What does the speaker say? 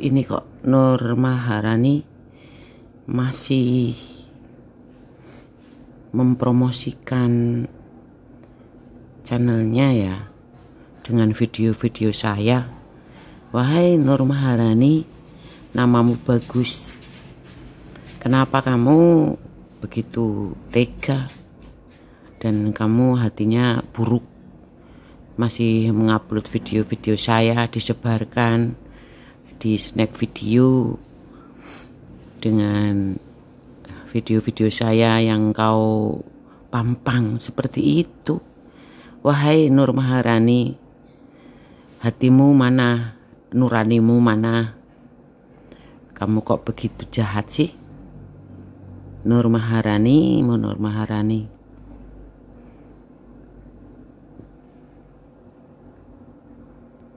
ini kok Nur Maharani masih mempromosikan channelnya ya dengan video-video saya Wahai Nur Maharani namamu bagus kenapa kamu begitu tega dan kamu hatinya buruk masih mengupload video-video saya disebarkan di snack video dengan video-video saya yang kau pampang seperti itu. Wahai Nur Maharani, hatimu mana, nuranimu mana? Kamu kok begitu jahat sih? Nur Maharani, Nur Maharani.